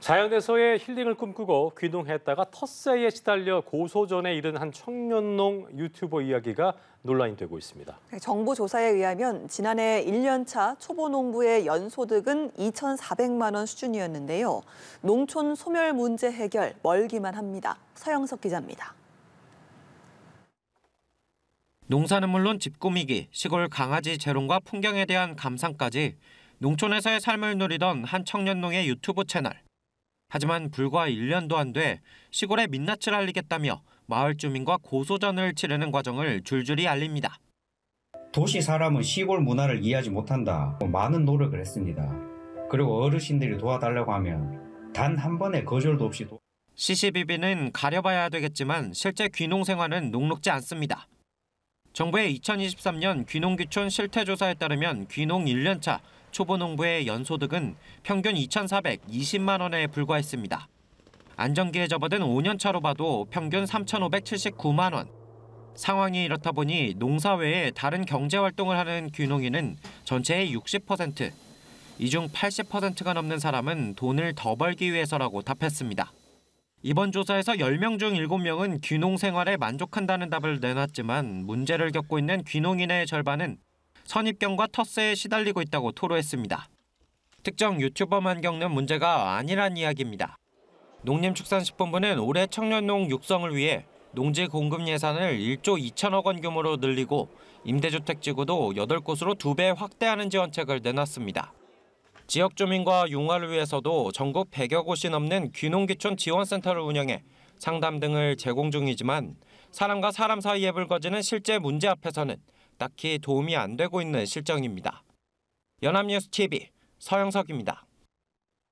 자연에서의 힐링을 꿈꾸고 귀농했다가 텃세에 시달려 고소전에 이른 한 청년농 유튜버 이야기가 논란이 되고 있습니다. 네, 정부 조사에 의하면 지난해 1년차 초보농부의 연소득은 2,400만 원 수준이었는데요. 농촌 소멸 문제 해결 멀기만 합니다. 서영석 기자입니다. 농사는 물론 집 꾸미기, 시골 강아지 재롱과 풍경에 대한 감상까지 농촌에서의 삶을 누리던 한 청년농의 유튜브 채널. 하지만 불과 1년도 안 돼 시골에 민낯을 알리겠다며 마을 주민과 고소전을 치르는 과정을 줄줄이 알립니다. 도시 사람은 시골 문화를 이해하지 못한다. 많은 노력을 했습니다. 그리고 어르신들이 도와달라고 하면 단 한 번의 거절도 없이 도... CCBB는 가려봐야 되겠지만 실제 귀농 생활은 녹록지 않습니다. 정부의 2023년 귀농귀촌 실태조사에 따르면 귀농 1년차 초보농부의 연소득은 평균 2,420만 원에 불과했습니다. 안정기에 접어든 5년차로 봐도 평균 3,579만 원. 상황이 이렇다 보니 농사 외에 다른 경제활동을 하는 귀농인은 전체의 60%, 이 중 80%가 넘는 사람은 돈을 더 벌기 위해서라고 답했습니다. 이번 조사에서 10명 중 7명은 귀농 생활에 만족한다는 답을 내놨지만 문제를 겪고 있는 귀농인의 절반은 선입견과 텃세에 시달리고 있다고 토로했습니다. 특정 유튜버만 겪는 문제가 아니란 이야기입니다. 농림축산식품부는 올해 청년농 육성을 위해 농지 공급 예산을 1조 2천억 원 규모로 늘리고 임대주택 지구도 8곳으로 2배 확대하는 지원책을 내놨습니다. 지역 주민과 융화를 위해서도 전국 100여 곳이 넘는 귀농귀촌 지원센터를 운영해 상담 등을 제공 중이지만 사람과 사람 사이에 불거지는 실제 문제 앞에서는 딱히 도움이 안 되고 있는 실정입니다. 연합뉴스 TV 서영석입니다.